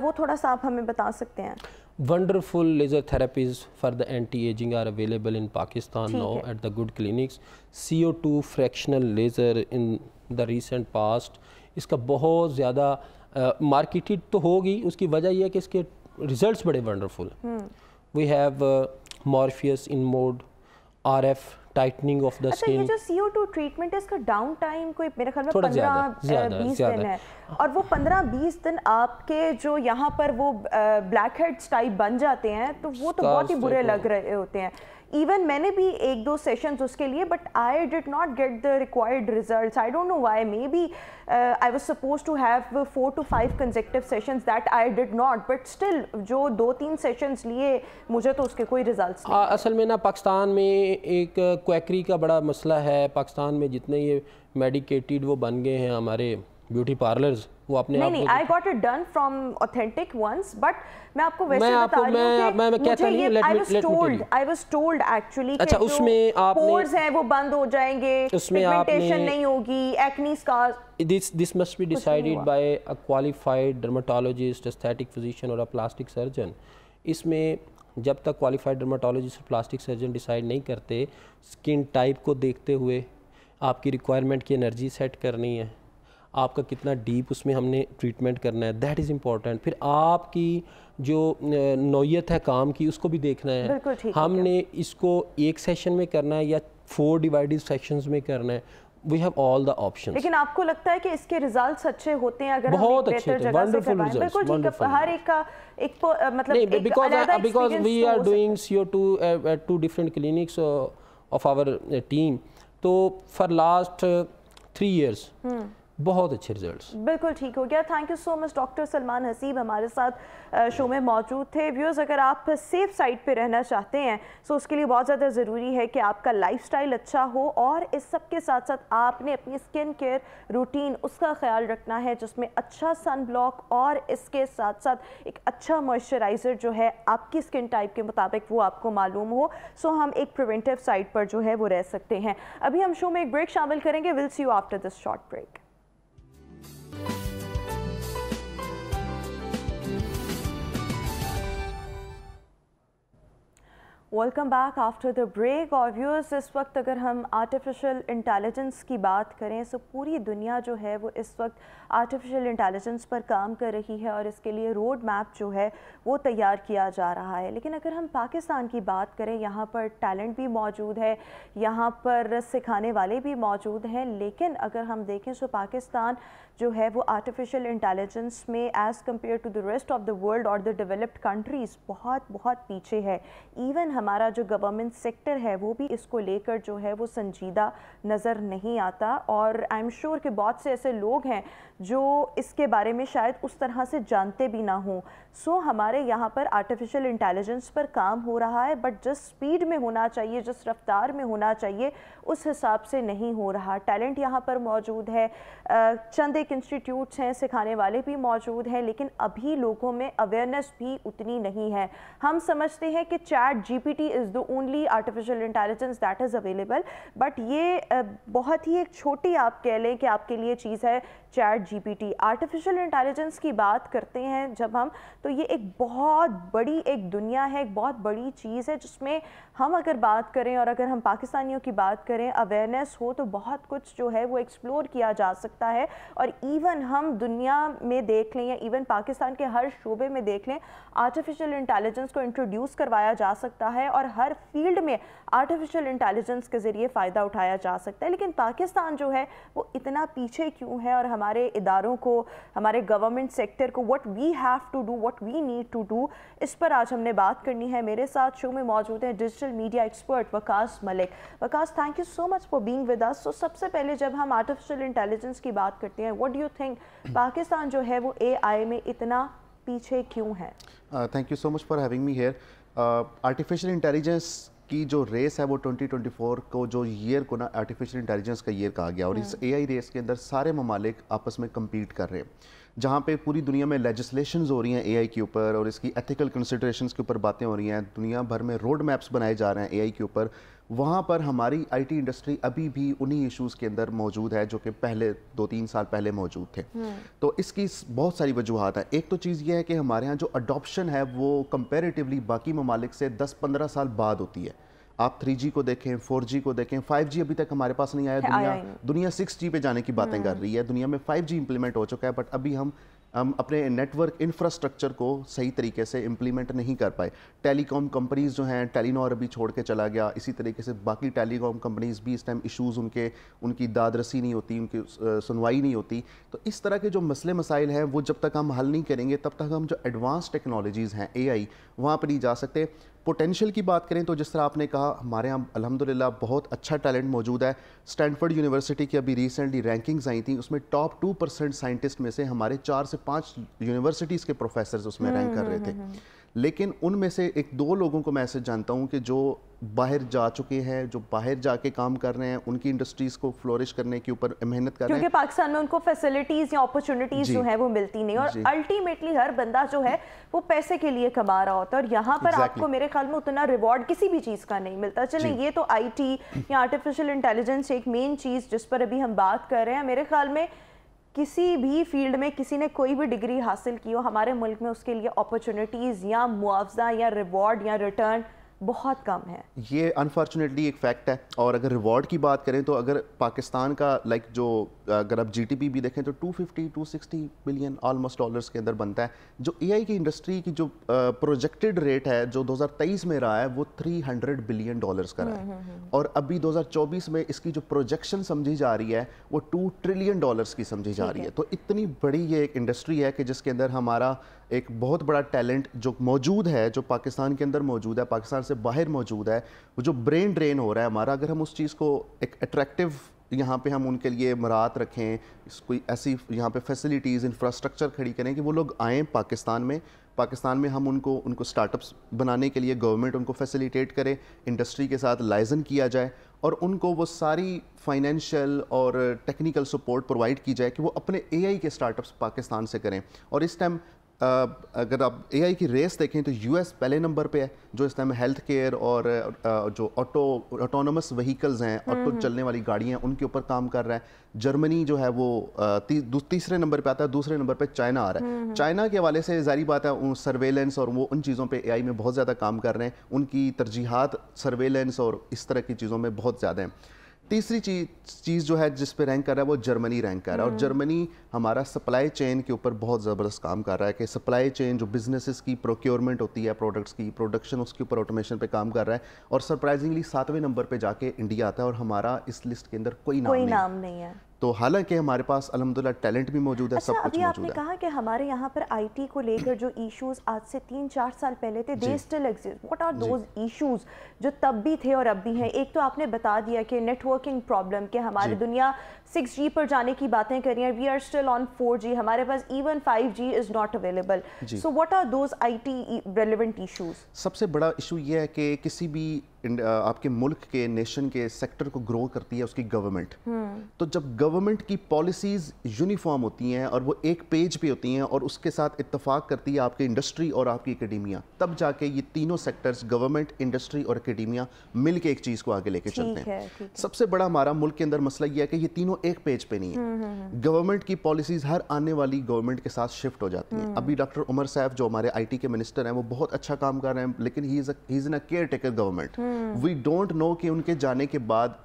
वो थोड़ा सा आप हमें बता सकते हैं wonderful laser therapies for the anti-aging are available in Pakistan now at the good clinics. CO2 fractional laser in the recent past इसका बहुत ज़्यादा मार्केटेड तो होगी उसकी वजह यह है कि इसके रिजल्ट्स बड़े wonderful We have uh, Morpheus in mode, RF tightening of the skin ये जो CO2 ट्रीटमेंट है इसका डाउन टाइम कोई मेरे ख्याल में 15 20 दिन है और वो 15 20 दिन आपके जो यहाँ पर वो ब्लैक हेड्स टाइप बन जाते हैं तो वो तो बहुत ही बुरे तो लग रहे होते हैं इवन मैंने भी एक दो सेशन उसके लिए but I did not get the required result I don't know why maybe I was suppose to have four to five consecutive session that I did not but still जो दो तीन सेशंस लिए मुझे तो उसके कोई रिजल्ट असल में ना पाकिस्तान में एक क्वैकरी का बड़ा मसला है पाकिस्तान में जितने ये मेडिकेटेड वो बन गए हैं हमारे ब्यूटी पार्लर्स वो अपने नहीं, नहीं I got it done from authentic ones but मैं आपको वैसे मैं आपको बता मैं मैं मैं कहता नहीं let me let me I was told actually कि अच्छा उसमें आपने पोर्स हैं वो बंद हो जाएंगे उसमें पिगमेंटेशन नहीं होगी acne scars this this must be decided by a qualified dermatologist aesthetic physician और अ प्लास्टिक सर्जन इसमें जब तक क्वालिफाइड डर्मेटोलॉजिस्ट और प्लास्टिक सर्जन डिसाइड नहीं करते स्किन टाइप को देखते हुए आपकी रिक्वायरमेंट की एनर्जी सेट करनी है आपका कितना डीप उसमें हमने ट्रीटमेंट करना है दैट इज़ इम्पॉर्टेंट फिर आपकी जो नोयत है काम की उसको भी देखना है हमने इसको एक सेशन में करना है या फोर डिवाइडेड सेशंस में करना है we have all the option लेकिन आपको लगता है कि इसके रिजल्ट अच्छे होते हैं अगर बहुत अच्छे वंडरफुल बिल्कुल हर एक का एक मतलब because because we are doing C O two at two different clinics of our team तो फॉर लास्ट थ्री ईयर्स बहुत अच्छे रिजल्ट बिल्कुल ठीक हो गया thank you so much doctor Salman Haseeb हमारे साथ शो में मौजूद थे व्यूज़ अगर आप सेफ साइड पे रहना चाहते हैं सो तो उसके लिए बहुत ज़्यादा ज़रूरी है कि आपका लाइफस्टाइल अच्छा हो और इस सब के साथ साथ आपने अपनी स्किन केयर रूटीन उसका ख्याल रखना है जिसमें अच्छा सन ब्लॉक और इसके साथ साथ एक अच्छा मॉइस्चराइज़र जो है आपकी स्किन टाइप के मुताबिक वो आपको मालूम हो सो हम एक प्रिवेंटिव साइड पर जो है वो रह सकते हैं अभी हम शो में एक ब्रेक शामिल करेंगे will see you after this short break welcome back after the break और व्यूअर्स इस वक्त अगर हम आर्टिफिशियल इंटेलिजेंस की बात करें सो तो पूरी दुनिया जो है वो इस वक्त आर्टिफिशियल इंटेलिजेंस पर काम कर रही है और इसके लिए रोड मैप जो है वो तैयार किया जा रहा है लेकिन अगर हम पाकिस्तान की बात करें यहाँ पर टैलेंट भी मौजूद है यहाँ पर सिखाने वाले भी मौजूद हैं लेकिन अगर हम देखें तो पाकिस्तान जो है वो आर्टिफिशियल इंटेलिजेंस में as compare to the rest of the world और द डेवलप्ड कंट्रीज़ बहुत बहुत पीछे है इवन हमारा जो गवर्नमेंट सेक्टर है वो भी इसको लेकर जो है वो संजीदा नज़र नहीं आता और आई एम श्योर कि बहुत से ऐसे लोग हैं जो इसके बारे में शायद उस तरह से जानते भी ना हों सो so, हमारे यहाँ पर आर्टिफिशियल इंटेलिजेंस पर काम हो रहा है बट जिस स्पीड में होना चाहिए जिस रफ्तार में होना चाहिए उस हिसाब से नहीं हो रहा टैलेंट यहाँ पर मौजूद है चंद एक इंस्टीट्यूट्स हैं सिखाने वाले भी मौजूद हैं लेकिन अभी लोगों में अवेयरनेस भी उतनी नहीं है हम समझते हैं कि चैट टी is the only artificial intelligence that is available but ये बहुत ही एक छोटी आप कह लें कि आपके लिए चीज़ है चैट जीपीटी आर्टिफिशियल इंटेलिजेंस की बात करते हैं जब हम तो ये एक बहुत बड़ी एक दुनिया है एक बहुत बड़ी चीज़ है जिसमें हम अगर बात करें और अगर हम पाकिस्तानियों की बात करें अवेयरनेस हो तो बहुत कुछ जो है वो एक्सप्लोर किया जा सकता है और इवन हम दुनिया में देख लें या इवन पाकिस्तान के हर शोबे में देख लें आर्टिफिशियल इंटेलिजेंस को इंट्रोड्यूस करवाया जा सकता है और हर फील्ड में आर्टिफिशियल इंटेलिजेंस के ज़रिए फ़ायदा उठाया जा सकता है लेकिन पाकिस्तान जो है वो इतना पीछे क्यों है और हम हमारे इदारों को हमारे गवर्नमेंट सेक्टर को what we have to do what we need to do इस पर आज हमने बात करनी है मेरे साथ शो में मौजूद हैं digital media expert Waqas Malik Waqas thank you so much for being with us तो सबसे पहले जब हम आर्टिफिशियल इंटेलिजेंस की बात करते हैं वट यू थिंक पाकिस्तान जो है वो ए में इतना पीछे क्यों है thank you so much for having me here artificial intelligence की जो रेस है वो 2024 को जो ईयर को ना आर्टिफिशियल इंटेलिजेंस का ईयर कहा गया और हाँ। इस एआई रेस के अंदर सारे ममालिक आपस में कम्पीट कर रहे हैं जहाँ पे पूरी दुनिया में लेजिस्लेशन हो रही हैं ए के ऊपर और इसकी एथिकल कंसिड्रेशन के ऊपर बातें हो रही हैं दुनिया भर में रोड मैप्स बनाए जा रहे हैं ए के ऊपर वहाँ पर हमारी आईटी इंडस्ट्री अभी भी उन्हीं इश्यूज़ के अंदर मौजूद है जो कि पहले दो तीन साल पहले मौजूद थे हम्म। तो इसकी बहुत सारी वजूहत हैं एक तो चीज़ यह है कि हमारे यहाँ जो अडोप्शन है वो कंपेरेटिवली बाकी ममालिक से दस पंद्रह साल बाद होती है आप थ्री जी को देखें फोर जी को देखें फाइव जी अभी तक हमारे पास नहीं आया दुनिया दुनिया सिक्स जी पे जाने की बातें कर हम्म। रही है दुनिया में फाइव जी इम्प्लीमेंट हो चुका है बट अभी हम हम अपने नेटवर्क इंफ्रास्ट्रक्चर को सही तरीके से इंप्लीमेंट नहीं कर पाए टेलीकॉम कंपनीज़ जो हैं टेलीनॉर अभी छोड़ के चला गया इसी तरीके से बाकी टेलीकॉम कंपनीज़ भी इस टाइम इश्यूज़ उनके उनकी दादरसी नहीं होती उनकी सुनवाई नहीं होती तो इस तरह के जो मसले मसाइल हैं वो जब तक हम हल नहीं करेंगे तब तक हम जो एडवांस टेक्नोलॉजीज़ हैं ए आई वहाँ पर नहीं जा सकते पोटेंशियल की बात करें तो जिस तरह आपने कहा हमारे यहाँ अलहमदिल्ला बहुत अच्छा टैलेंट मौजूद है स्टैनफर्ड यूनिवर्सिटी की अभी रिसेंटली रैंकिंग्स आई थी उसमें टॉप टू परसेंट साइंटिस्ट में से हमारे चार से पाँच यूनिवर्सिटीज़ के प्रोफेसर उसमें रैंक हम्म, कर हम्म, रहे हम्म, थे लेकिन उनमें से एक दो लोगों को मैं ऐसे जानता हूँ कि जो बाहर जा चुके हैं जो बाहर जाके काम कर रहे हैं उनकी इंडस्ट्रीज को फ्लोरिश करने के ऊपर मेहनत कर रहे हैं क्योंकि पाकिस्तान में उनको फैसिलिटीज या अपॉर्चुनिटीज जो है वो मिलती नहीं और अल्टीमेटली हर बंदा जो है वो पैसे के लिए कमा रहा होता है और यहाँ पर exactly. आपको मेरे ख्याल में उतना रिवॉर्ड किसी भी चीज़ का नहीं मिलता चले ये तो आई या आर्टिफिशियल इंटेलिजेंस एक मेन चीज़ जिस पर अभी हम बात कर रहे हैं मेरे ख्याल में किसी भी फील्ड में किसी ने कोई भी डिग्री हासिल की हो हमारे मुल्क में उसके लिए अपॉर्चुनिटीज़ या मुआवजा या रिवॉर्ड या रिटर्न बहुत कम है ये अनफॉर्चुनेटली एक फैक्ट है और अगर रिवॉर्ड की बात करें तो अगर पाकिस्तान का लाइक like जो अगर आप जीटीपी भी देखें तो 250 260 बिलियन ऑलमोस्ट डॉलर्स के अंदर बनता है जो एआई की इंडस्ट्री की जो प्रोजेक्टेड रेट है जो 2023 में रहा है वो 300 बिलियन डॉलर्स का रहा है हम्म, हम्म, हम्म। और अभी 2024 में इसकी जो प्रोजेक्शन समझी जा रही है वो टू ट्रिलियन डॉलर्स की समझी जा रही है तो इतनी बड़ी ये एक इंडस्ट्री है कि जिसके अंदर हमारा एक बहुत बड़ा टैलेंट जो मौजूद है जो पाकिस्तान के अंदर मौजूद है पाकिस्तान से बाहर मौजूद है वो जो ब्रेन ड्रेन हो रहा है हमारा अगर हम उस चीज़ को एक अट्रैक्टिव यहाँ पे हम उनके लिए मरात रखें कोई ऐसी यहाँ पे फैसिलिटीज़ इंफ्रास्ट्रक्चर खड़ी करें कि वो लोग आएँ पाकिस्तान में पाकिस्तान में हम उनको उनको स्टार्टअप्स बनाने के लिए गवर्नमेंट उनको फैसिलिटेट करे इंडस्ट्री के साथ लाइजन किया जाए और उनको वो सारी फाइनेंशियल और टेक्निकल सपोर्ट प्रोवाइड की जाए कि वो अपने एआई के स्टार्टअप्स पाकिस्तान से करें और इस टाइम अगर आप एआई की रेस देखें तो यूएस पहले नंबर पे है जो इस टाइम हेल्थ केयर और जो ऑटो ऑटोनोमस व्हीकल्स हैं ऑटो हम्म, हम्म। चलने वाली गाड़ियाँ उनके ऊपर काम कर रहा है जर्मनी जो है वो ती, तीसरे नंबर पे आता है दूसरे नंबर पे चाइना आ रहा है चाइना हम्म, के हवाले से जारी बात है उन सर्वेलेंस और वो उन चीज़ों पर ए में बहुत ज़्यादा काम कर रहे हैं उनकी तरजीहत सर्वेलेंस और इस तरह की चीज़ों में बहुत ज़्यादा हैं तीसरी चीज चीज़ जो है जिस पे रैंक कर रहा है वो जर्मनी रैंक कर रहा है और जर्मनी हम्म। हमारा सप्लाई चेन के ऊपर बहुत ज़बरदस्त काम कर रहा है कि सप्लाई चेन जो बिजनेसेस की प्रोक्योरमेंट होती है प्रोडक्ट्स की प्रोडक्शन उसके ऊपर ऑटोमेशन पे काम कर रहा है और सरप्राइजिंगली सातवें नंबर पे जाके इंडिया आता है और हमारा इस लिस्ट के अंदर कोई नाम, कोई नहीं, नाम नहीं है तो हालांकि हमारे पास अलहमदिल्ला टैलेंट भी मौजूद है अच्छा, सब कुछ अभी आपने कहा कि हमारे यहाँ पर आईटी को लेकर जो इश्यूज आज से तीन चार साल पहले थे they still exist what are those issues जो तब भी थे और अब भी हैं एक तो आपने बता दिया कि नेटवर्किंग प्रॉब्लम के हमारी दुनिया सिक्स जी पर जाने की बातें करी हैं we are still on four G हमारे पास even five G is not available so what are those I T relevant issues सबसे बड़ा इशू ये है कि किसी भी आपके मुल्क के नेशन के सेक्टर को ग्रो करती है उसकी गवर्नमेंट हम्म। तो जब गवर्नमेंट की पॉलिसीज़ यूनिफॉर्म होती हैं और वो एक पेज पे होती हैं और उसके साथ इतफाक़ करती है आपकी इंडस्ट्री और आपकी एकेडमिया तब जाके ये तीनों सेक्टर्स गवर्नमेंट इंडस्ट्री और एकेडमिया मिल एक चीज़ को आगे लेके चलते हैं है, सबसे बड़ा हमारा मुल्क के अंदर मसला यह है कि ये तीनों एक पेज पे नहीं है गवर्नमेंट हम्म, हम्म, हम्म। की पॉलिसीज हर आने वाली गवर्नमेंट के साथ शिफ्ट हो जाती हैं अभी डॉक्टर उमर साहब जो हमारे आईटी के मिनिस्टर हैं वो बहुत अच्छा काम कर रहे हैं लेकिन he is in a caretaker government we don't know कि उनके जाने के बाद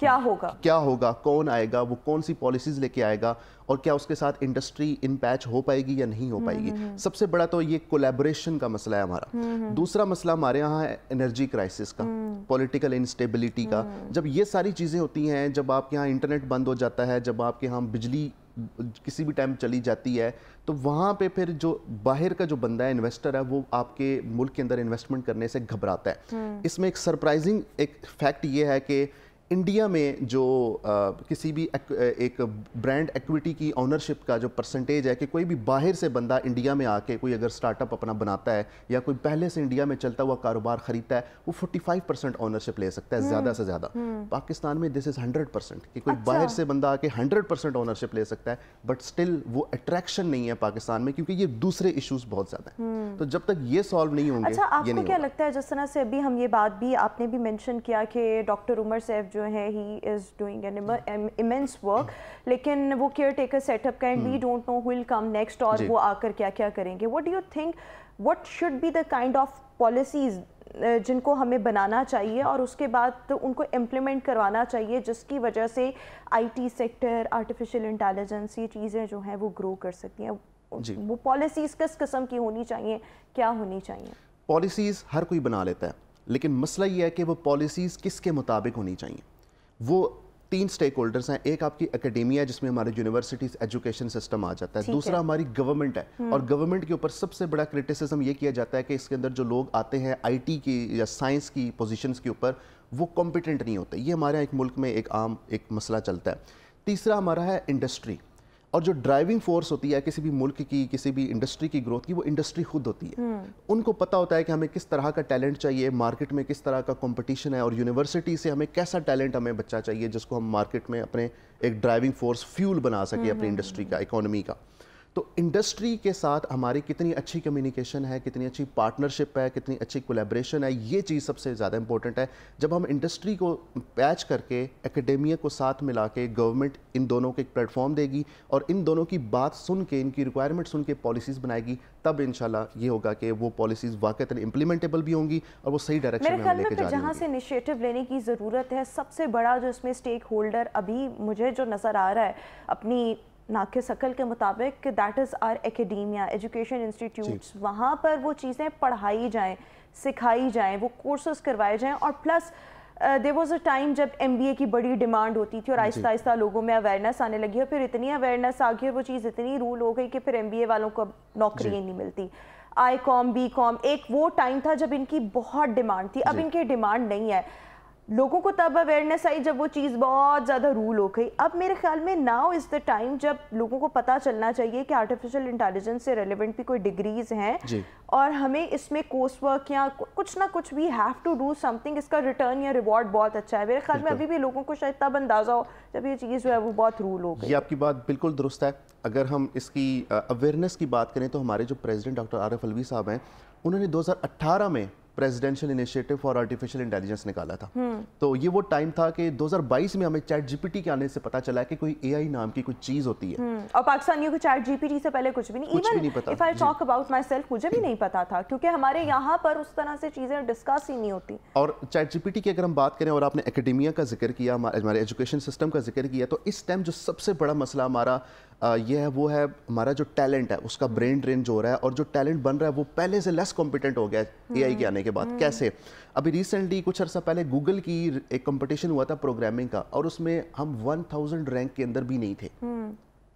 क्या होगा क्या होगा कौन आएगा वो कौन सी पॉलिसीज लेके आएगा और क्या उसके साथ इंडस्ट्री इन पैच हो पाएगी या नहीं हो हम्म, पाएगी हम्म, हम्म। सबसे बड़ा तो ये कोलेबोरेशन का मसला है हमारा दूसरा मसला हमारे यहाँ है एनर्जी क्राइसिस का पॉलिटिकल इंस्टेबिलिटी का जब ये सारी चीज़ें होती हैं जब आपके यहाँ इंटरनेट बंद हो जाता है जब आपके यहाँ बिजली किसी भी टाइम चली जाती है तो वहाँ पे फिर जो बाहर का जो बंदा है इन्वेस्टर है वो आपके मुल्क के अंदर इन्वेस्टमेंट करने से घबराता है इसमें एक सरप्राइजिंग एक फैक्ट ये है कि इंडिया में जो आ, किसी भी एक, एक ब्रांड एक्विटी की ओनरशिप का जो परसेंटेज है कि कोई भी बाहर से बंदा इंडिया में आके कोई अगर स्टार्टअप अपना बनाता है या कोई पहले से इंडिया में चलता हुआ कारोबार खरीदता है वो 45 परसेंट ऑनरशिप ले सकता है हम्म, ज़्यादा से ज़्यादा हम्म। पाकिस्तान में दिस इज़ 100 परसेंट कि कोई अच्छा। बाहर से बंदा आके हंड्रेड परसेंट ऑनरशिप ले सकता है बट स्टिल वो अट्रैक्शन नहीं है पाकिस्तान में क्योंकि ये दूसरे इशूज़ बहुत ज़्यादा हैं हम्म। तो जब तक ये सॉल्व नहीं होंगे अच्छा, क्या लगता है जिस तरह से अभी हम ये बात भी आपने भी मैंशन किया कि डॉक्टर उमर सैफ जो है he is doing an immense work लेकिन वो केयर टेकर सेटअप का and we don't know will come next और वो आकर क्या क्या करेंगे what do you think what should be the kind of policies जिनको हमें बनाना चाहिए और उसके बाद तो उनको इम्प्लीमेंट करवाना चाहिए जिसकी वजह से आईटी सेक्टर आर्टिफिशियल इंटेलिजेंस ये चीज़ें जो हैं वो ग्रो कर सकती हैं वो पॉलिसीज़ किस किस्म की होनी चाहिए क्या होनी चाहिए पॉलिसीज़ हर कोई बना लेता है लेकिन मसला ये है कि वो पॉलिसीज़ किसके मुताबिक होनी चाहिए वो तीन स्टेक होल्डर्स हैं एक आपकी एकेडमिया है जिसमें हमारे यूनिवर्सिटीज़ एजुकेशन सिस्टम आ जाता है दूसरा हमारी गवर्नमेंट है हम्म। और गवर्नमेंट के ऊपर सबसे बड़ा क्रिटिसिज्म ये किया जाता है कि इसके अंदर जो लोग आते हैं आईटी की या साइंस की पोजीशंस के ऊपर वो कॉम्पिटेंट नहीं होते ये हमारे एक मुल्क में एक आम एक मसला चलता है तीसरा हमारा है इंडस्ट्री और जो ड्राइविंग फोर्स होती है किसी भी मुल्क की किसी भी इंडस्ट्री की ग्रोथ की वो इंडस्ट्री खुद होती है हम्म। उनको पता होता है कि हमें किस तरह का टैलेंट चाहिए मार्केट में किस तरह का कंपटीशन है और यूनिवर्सिटी से हमें कैसा टैलेंट हमें बच्चा चाहिए जिसको हम मार्केट में अपने एक ड्राइविंग फोर्स फ्यूल बना सके हम्म, अपनी इंडस्ट्री हम्म, का इकोनॉमी का तो इंडस्ट्री के साथ हमारी कितनी अच्छी कम्युनिकेशन है कितनी अच्छी पार्टनरशिप है कितनी अच्छी कोलेब्रेशन है ये चीज़ सबसे ज़्यादा इंपॉर्टेंट है जब हम इंडस्ट्री को पैच करके एकेडमिया को साथ मिला के गवर्नमेंट इन दोनों को एक प्लेटफॉर्म देगी और इन दोनों की बात सुन के इनकी रिक्वायरमेंट सुन के पॉलिसीज़ बनाएगी तब इन ये होगा कि वो पॉलिसीज़ वाकई इम्प्लीमेंटेबल भी होंगी और वो सही डायरेक्शन में लेके जाएंगे जहाँ से इनिशिएटिव लेने की ज़रूरत है सबसे बड़ा जो इसमें स्टेक होल्डर अभी मुझे जो नज़र आ रहा है अपनी नाके सकल के मुताबिक that is our academia education institutes वहाँ पर वो चीज़ें पढ़ाई जाएँ सिखाई जाएँ वो कोर्सेज करवाए जाएँ और plus there was a time जब एम बी ए की बड़ी डिमांड होती थी और आहिस्ता आहिस्ता लोगों में अवेयरनेस आने लगी और फिर इतनी अवेयरनेस आ गई और वो चीज़ इतनी रूल हो गई कि फिर एम बी ए वालों को अब नौकरियाँ नहीं मिलती आई कॉम बी कॉम एक वो टाइम था जब इनकी बहुत डिमांड थी अब इनकी डिमांड नहीं है लोगों को तब अवेयरनेस आई जब वो चीज़ बहुत ज़्यादा रूल हो गई अब मेरे ख्याल में नाउ इज़ द टाइम जब लोगों को पता चलना चाहिए कि आर्टिफिशियल इंटेलिजेंस से रेलिवेंट भी कोई डिग्रीज हैं और हमें इसमें कोर्स वर्क या कुछ ना कुछ we have to do something इसका रिटर्न या रिवॉर्ड बहुत अच्छा है मेरे ख्याल में अभी भी लोगों को शायद तब अंदाज़ा हो जब ये चीज़ जो है वो बहुत रूल हो गई ये आपकी बात बिल्कुल दुरुस्त है अगर हम इसकी अवेयरनेस की बात करें तो हमारे जो प्रेजिडेंट डॉक्टर आरफ अलवी साहब हैं उन्होंने दो में presidential initiative for artificial intelligence निकाला था हम्म। तो ये वो टाइम था कि 2022 में हमें चैट जीपीटी के आने से पता चला है कि कोई एआई नाम की कोई चीज होती है हम्म, और पाकिस्तानियों को चैट जीपीटी से पहले कुछ भी नहीं कुछ Even भी नहीं पता if I talk about my सेल्फ मुझे भी नहीं पता था क्योंकि हमारे यहाँ पर उस तरह से चीजें डिस्कस ही नहीं होती और चैट जीपीटी की अगर हम बात करें और आपने एकेडेमिया का जिक्र किया हमारे एजुकेशन सिस्टम का जिक्र किया तो इस टाइम जो सबसे बड़ा मसला हमारा यह है वो है हमारा जो टैलेंट है उसका ब्रेन ड्रेन जो हो रहा है और जो टैलेंट बन रहा है वो पहले से लेस कॉम्पिटेंट हो गया है ए हम्म, के आने के बाद हम्म। कैसे अभी रिसेंटली कुछ अर्सा पहले गूगल की एक कंपटीशन हुआ था प्रोग्रामिंग का और उसमें हम 1000 रैंक के अंदर भी नहीं थे हम्म।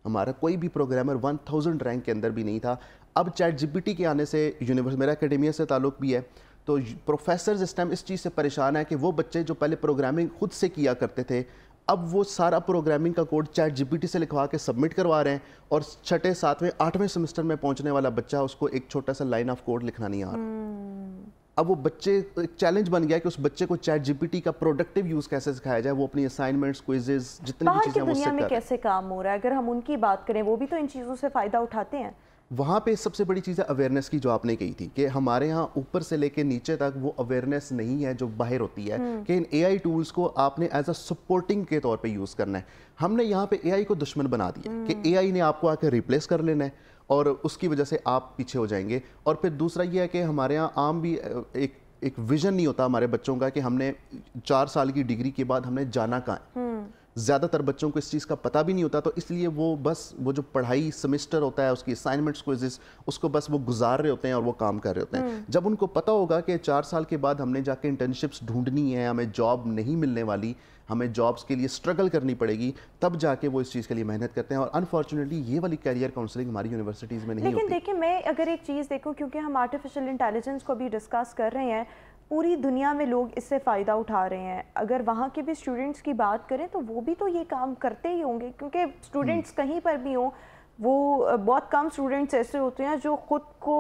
हमारा कोई भी प्रोग्रामर 1000 रैंक के अंदर भी नहीं था अब चैट जीपीटी के आने से यूनिवर्स मेरा अकेडेमिया से ताल्लुक भी है तो प्रोफेसर इस टाइम इस चीज़ से परेशान है कि वो बच्चे जो पहले प्रोग्रामिंग खुद से किया करते थे अब वो सारा प्रोग्रामिंग का कोड चैट जीपीटी से लिखवा के सबमिट करवा रहे हैं और छठे सातवें आठवें सेमेस्टर में पहुंचने वाला बच्चा उसको एक छोटा सा लाइन ऑफ कोड लिखना नहीं आ रहा हम्म। अब वो बच्चे एक चैलेंज बन गया कि उस बच्चे को चैट जीपीटी का प्रोडक्टिव यूज कैसे सिखाया जाए वो अपनी असाइनमेंट्स क्विजेज जितनी भी चीजें वो दुनिया में कैसे काम हो रहा है अगर हम उनकी बात करें वो भी तो इन चीजों से फायदा उठाते हैं वहाँ पे सबसे बड़ी चीज़ है अवेयरनेस की जो आपने कही थी कि हमारे यहाँ ऊपर से लेके नीचे तक वो अवेयरनेस नहीं है जो बाहर होती है हम्म। कि इन एआई टूल्स को आपने एज अ सपोर्टिंग के तौर पे यूज़ करना है हमने यहाँ पे एआई को दुश्मन बना दिया हम्म। कि एआई ने आपको आकर रिप्लेस कर लेना है और उसकी वजह से आप पीछे हो जाएंगे और फिर दूसरा ये है कि हमारे यहाँ आम भी एक एक विजन नहीं होता हमारे बच्चों का कि हमने चार साल की डिग्री के बाद हमने जाना कहाँ ज़्यादातर बच्चों को इस चीज़ का पता भी नहीं होता तो इसलिए वो बस वो जो पढ़ाई सेमेस्टर होता है उसकी असाइनमेंट्स को उसको बस वो गुजार रहे होते हैं और वो काम कर रहे होते हैं हम्म। जब उनको पता होगा कि चार साल के बाद हमने जाके इंटर्नशिप्स ढूंढनी है हमें जॉब नहीं मिलने वाली हमें जॉब्स के लिए स्ट्रगल करनी पड़ेगी तब जाके वो इस चीज़ के लिए मेहनत करते हैं और अनफॉर्चुनेटली ये वाली कैरियर काउंसलिंग हमारी यूनिवर्सिटीज़ में नहीं लेकिन देखिए मैं अगर एक चीज़ देखूँ क्योंकि हम आर्टिफिशियल इंटेलिजेंस को भी डिस्कस कर रहे हैं पूरी दुनिया में लोग इससे फ़ायदा उठा रहे हैं अगर वहाँ के भी स्टूडेंट्स की बात करें तो वो भी तो ये काम करते ही होंगे क्योंकि स्टूडेंट्स हम्म। कहीं पर भी हों वो बहुत कम स्टूडेंट्स ऐसे होते हैं जो ख़ुद को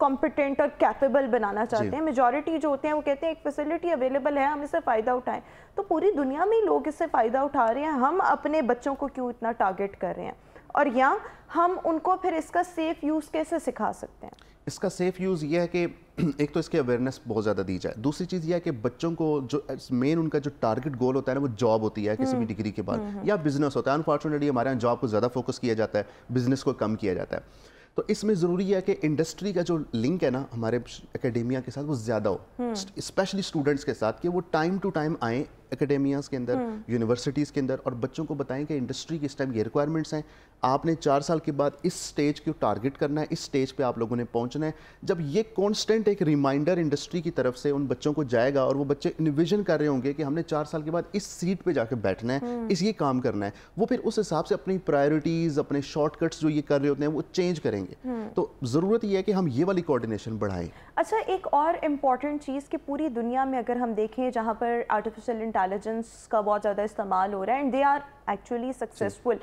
कॉम्पिटेंट और कैपेबल बनाना चाहते हैं मेजॉरिटी जो होते हैं वो कहते हैं एक फैसिलिटी अवेलेबल है हम इससे फ़ायदा उठाएं तो पूरी दुनिया में ही लोग इससे फ़ायदा उठा रहे हैं हम अपने बच्चों को क्यों इतना टारगेट कर रहे हैं और या हम उनको फिर इसका सेफ़ यूज़ कैसे सिखा सकते हैं इसका सेफ़ यूज़ यह है कि एक तो इसकी अवेयरनेस बहुत ज़्यादा दी जाए दूसरी चीज़ यह है कि बच्चों को जो मेन उनका जो टारगेट गोल होता है ना वो जॉब होती है किसी भी डिग्री हम्म, के बाद हम्म, हम्म। या बिज़नेस होता है अनफॉर्चुनेटली हमारे यहाँ जॉब को ज़्यादा फोकस किया जाता है बिज़नेस को कम किया जाता है तो इसमें ज़रूरी है कि इंडस्ट्री का जो लिंक है ना हमारे एकेडेमिया के साथ वो ज़्यादा हो स्पेशली स्टूडेंट्स के साथ कि वो टाइम टू टाइम आएँ एकेडेमियाज़ के अंदर यूनिवर्सिटीज़ हाँ। के अंदर और बच्चों को बताएं कि इंडस्ट्री की इस टाइम ये रिक्वायरमेंट्स हैं आपने चार साल के बाद इस स्टेज को टारगेट करना है इस स्टेज पे आप लोगों ने पहुंचना है जब ये कॉन्स्टेंट एक रिमाइंडर इंडस्ट्री की तरफ से उन बच्चों को जाएगा और वो बच्चे इन्विजन कर रहे होंगे कि हमने चार साल के बाद इस सीट पर जाकर बैठना है हाँ। इस ये काम करना है वो फिर उस हिसाब से अपनी प्रायोरिटीज़ अपने शॉर्टकट्स जो ये कर रहे होते हैं वो चेंज करेंगे हाँ। तो ज़रूरत यह है कि हम ये वाली कोऑर्डिनेशन बढ़ाएं अच्छा एक और इम्पॉर्टेंट चीज़ कि पूरी दुनिया में अगर हम देखें जहाँ पर आर्टिफिशियल इंटेलिजेंस का बहुत ज़्यादा इस्तेमाल हो रहा है and they are actually successful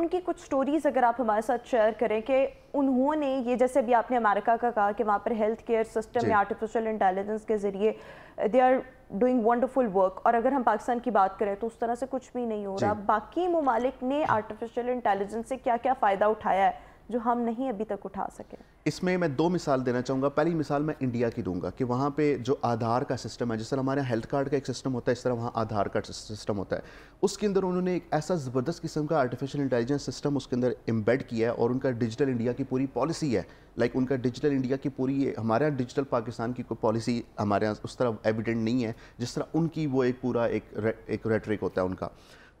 उनकी कुछ स्टोरीज़ अगर आप हमारे साथ शेयर करें कि उन्होंने ये जैसे भी आपने अमेरिका का कहा कि वहाँ पर हेल्थ केयर सिस्टम में आर्टिफिशियल इंटेलिजेंस के ज़रिए they are doing wonderful work और अगर हम पाकिस्तान की बात करें तो उस तरह से कुछ भी नहीं हो रहा बाकी ममालिक ने आर्टिफिशियल इंटेलिजेंस से क्या क्या फ़ायदा उठाया है जो हम नहीं अभी तक उठा सके इसमें मैं दो मिसाल देना चाहूँगा पहली मिसाल मैं इंडिया की दूंगा कि वहाँ पे जो आधार का सिस्टम है जिस तरह हमारे हेल्थ कार्ड का एक सिस्टम होता है इस तरह वहाँ आधार कार्ड सिस्टम होता है उसके अंदर उन्होंने एक ऐसा ज़बरदस्त किस्म का आर्टिफिशियल इंटेलिजेंस सिस्टम उसके अंदर एम्बेड किया है और उनका डिजिटल इंडिया की पूरी पॉलिसी है लाइक उनका डिजिटल इंडिया की पूरी हमारे यहाँ डिजिटल पाकिस्तान की कोई पॉलिसी हमारे यहाँ उस तरह एविडेंट नहीं है जिस तरह उनकी वो एक पूरा एक रे, एक रेटरिक होता है उनका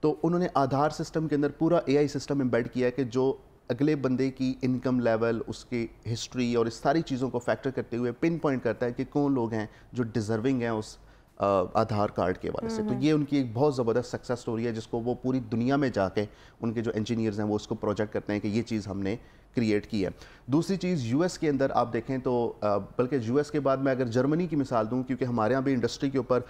तो उन्होंने आधार सिस्टम के अंदर पूरा एआई सिस्टम एम्बेड किया है कि जो अगले बंदे की इनकम लेवल उसके हिस्ट्री और इस सारी चीज़ों को फैक्टर करते हुए पिन पॉइंट करता है कि कौन लोग हैं जो डिज़र्विंग हैं उस आधार कार्ड के वाले से तो ये उनकी एक बहुत ज़बरदस्त सक्सेस स्टोरी है जिसको वो पूरी दुनिया में जाके उनके जो इंजीनियर्स हैं वो उसको प्रोजेक्ट करते हैं कि ये चीज़ हमने क्रिएट की है दूसरी चीज़ यूएस के अंदर आप देखें तो बल्कि यूएस के बाद मैं अगर जर्मनी की मिसाल दूं क्योंकि हमारे यहाँ भी इंडस्ट्री के ऊपर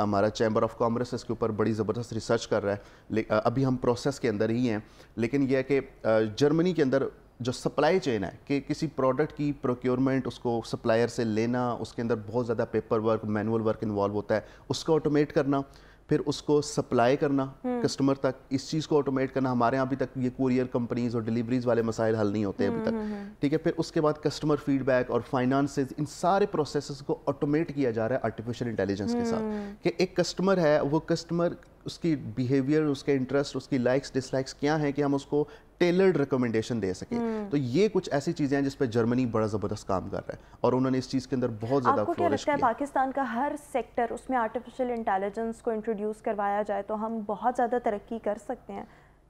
हमारा चैम्बर ऑफ कॉमर्स इसके ऊपर बड़ी ज़बरदस्त रिसर्च कर रहा है अभी हम प्रोसेस के अंदर ही हैं लेकिन यह है कि जर्मनी के अंदर जो सप्लाई चेन है कि किसी प्रोडक्ट की प्रोक्योरमेंट उसको सप्लायर से लेना उसके अंदर बहुत ज़्यादा paper work manual work involve होता है उसको ऑटोमेट करना फिर उसको सप्लाई करना कस्टमर हम्म। तक इस चीज़ को ऑटोमेट करना हमारे यहाँ अभी तक ये कोरियर कंपनीज और डिलीवरीज वाले मसाइल हल नहीं होते हैं अभी हम्म, तक हम्म, ठीक है फिर उसके बाद कस्टमर फीडबैक और फाइनेंसेस इन सारे प्रोसेस को ऑटोमेट किया जा रहा है आर्टिफिशियल इंटेलिजेंस के साथ कि एक कस्टमर है वो कस्टमर उसकी बिहेवियर उसके इंटरेस्ट उसकी लाइक्स डिसलाइक्स क्या हैं कि हम उसको टेलर्ड रिकमेंडेशन दे सके हम्म। तो ये कुछ ऐसी चीजें हैं जिस पर जर्मनी बड़ा जबरदस्त काम कर रहा है और उन्होंने इस चीज के अंदर बहुत ज्यादा आपको क्या लगता है पाकिस्तान का हर सेक्टर उसमें आर्टिफिशियल इंटेलिजेंस को इंट्रोड्यूस करवाया जाए तो हम बहुत ज्यादा तरक्की कर सकते हैं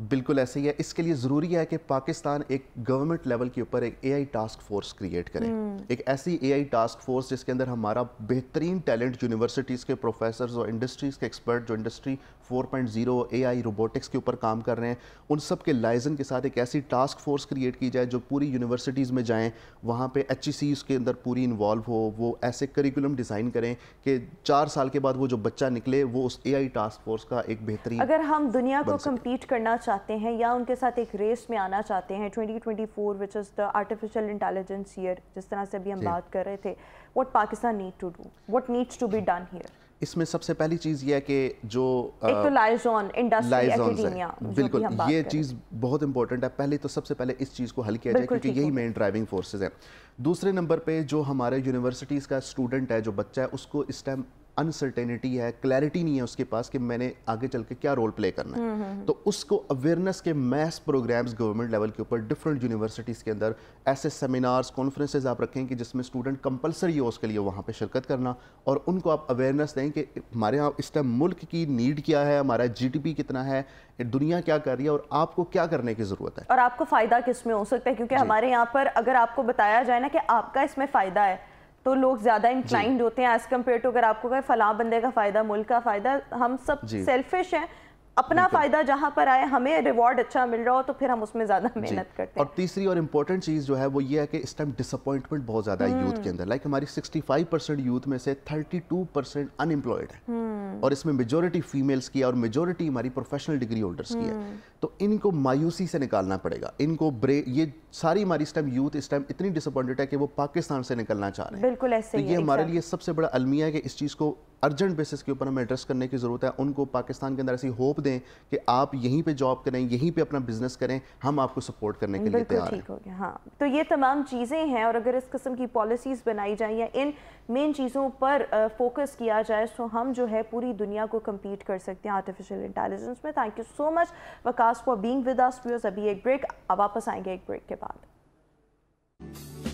बिल्कुल ऐसे ही है इसके लिए ज़रूरी है कि पाकिस्तान एक गवर्नमेंट लेवल के ऊपर एक एआई टास्क फोर्स क्रिएट करे हम्म। एक ऐसी एआई टास्क फोर्स जिसके अंदर हमारा बेहतरीन टैलेंट यूनिवर्सिटीज़ के प्रोफेसर और इंडस्ट्रीज़ के एक्सपर्ट जो इंडस्ट्री 4.0 एआई रोबोटिक्स के ऊपर काम कर रहे हैं उन सब के लाइजन के साथ एक ऐसी टास्क फोर्स क्रिएट की जाए जो पूरी यूनिवर्सिटीज़ में जाएँ वहाँ पे एच ई e के अंदर पूरी इन्वॉल्व हो वो ऐसे करिकुलम डिज़ाइन करें कि चार साल के बाद वो जो बच्चा निकले वो उस ए टास्क फोर्स का एक बेहतरीन अगर हम दुनिया को कम्पीट करना चाहते हैं या उनके साथ एक रेस में आना चाहते हैं twenty which is the artificial intelligence year जिस तरह से अभी हम बात कर रहे थे what Pakistan need to do what needs to be done here इसमें सबसे पहली चीज़ यह है कि जो एक तो लाइजोन इंडस्ट्री बिल्कुल ये चीज़ बहुत इंपॉर्टेंट है पहले तो सबसे पहले इस चीज़ को हल किया जाए क्योंकि यही मेन ड्राइविंग फोर्सेस हैं दूसरे नंबर पे जो हमारे यूनिवर्सिटीज़ का स्टूडेंट है जो बच्चा है उसको इस टाइम अनसर्टेनिटी है क्लैरिटी नहीं है उसके पास कि मैंने आगे चल के क्या रोल प्ले करना है हम्म, हम्म, हम्म। तो उसको अवेयरनेस के मैथ प्रोग्राम्स गवर्नमेंट लेवल के ऊपर डिफरेंट यूनिवर्सिटीज़ के अंदर ऐसे सेमिनार्स कॉन्फ्रेंसेज आप रखें कि जिसमें स्टूडेंट कंपलसरी हो उसके लिए वहाँ पर शिरकत करना और उनको आप अवेयरनेस दें कि हमारे यहाँ इस टाइम मुल्क की नीड क्या है हमारा जी कितना है दुनिया क्या कर रही है और आपको क्या करने की ज़रूरत है और आपको फ़ायदा किस में हो सकता है क्योंकि हमारे यहाँ पर अगर आपको बताया जाए ना कि आपका इसमें फ़ायदा है तो लोग ज़्यादा इंक्लाइंड होते हैं एज़ कम्पेयर टू अगर आपको फला बंदे का फ़ायदा मुल्क का फ़ायदा हम सब सेल्फिश हैं अपना फायदा जहां पर आए हमें रिवॉर्ड अच्छा मिल रहा हो तो फिर हम उसमें ज्यादा मेहनत करते हैं और तीसरी और इम्पोर्टेंट चीज जो है वो ये है कि इस टाइम डिसअपॉइंटमेंट बहुत ज्यादा है यूथ के हम्म। अंदर लाइक हमारी 65 परसेंट यूथ में से 32 परसेंट अनएम्प्लॉयड है और इसमें मेजोरिटी फीमेल्स की और मेजोरिटी हमारी प्रोफेशनल डिग्री होल्डर्स की है हम्म। तो इनको मायूसी से निकालना पड़ेगा इनको ब्रे ये सारी हमारी इस टाइम यूथ इस टाइम इतनी डिसअपॉइंटेड है कि वो पाकिस्तान से निकलना चाह रहे हैं बिल्कुल ऐसे तो ये हमारे लिए सबसे बड़ा अलमिया है कि इस चीज़ को अर्जेंट बेसिस के ऊपर हमें एड्रेस करने की ज़रूरत है उनको पाकिस्तान के अंदर ऐसी होप दें कि आप यहीं पे जॉब करें यहीं पे अपना बिजनेस करें हम आपको सपोर्ट करने के लिए तैयार हैं हाँ तो ये तमाम चीज़ें हैं और अगर इस किस्म की पॉलिसीज़ बनाई जाए या इन मेन चीज़ों पर फोकस किया जाए तो हम जो है पूरी दुनिया को कम्पीट कर सकते हैं आर्टिफिशियल इंटेलिजेंस में thank you so much Waqas for being with अभी एक ब्रेक अब वापस आएंगे एक ब्रेक के बाद